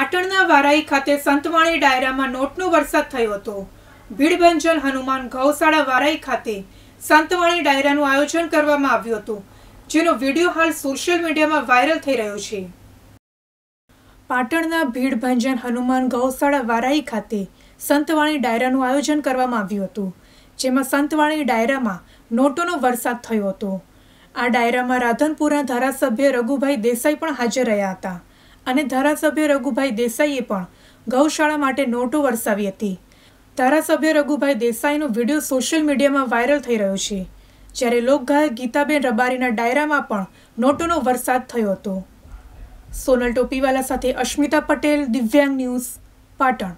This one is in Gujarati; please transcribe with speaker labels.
Speaker 1: પાટણના વારાઈ ખાતે સંતવાણી ડાયરામાં નોટનો વરસાદ થયો હતો ભીડભંજન હનુમાન ગૌશાળા વારાઈ ખાતે સંતવાણી ડાયરાનું આયોજન કરવામાં આવ્યું હતું જેનો વિડીયો હાલ સોશિયલ મીડિયામાં વાયરલ થઈ રહ્યો છે પાટણના ભીડભંજન હનુમાન ગૌશાળા વારાઈ ખાતે સંતવાણી ડાયરાનું આયોજન કરવામાં આવ્યું હતું જેમાં સંતવાણી ડાયરામાં નોટોનો વરસાદ થયો હતો આ ડાયરામાં રાધનપુરા ધારાસભ્ય રઘુભાઈ દેસાઈ પણ હાજર રહ્યા હતા અને ધારાસભ્ય રઘુભાઈ દેસાઈએ પણ ગૌશાળા માટે નોટો વરસાવી હતી ધારાસભ્ય રઘુભાઈ દેસાઈનો વિડીયો સોશિયલ મીડિયામાં વાયરલ થઈ રહ્યો છે જ્યારે લોકગાયક ગીતાબેન રબારીના ડાયરામાં પણ નોટોનો વરસાદ થયો હતો સોનલ ટોપીવાલા સાથે અશ્મિતા પટેલ દિવ્યાંગ ન્યૂઝ પાટણ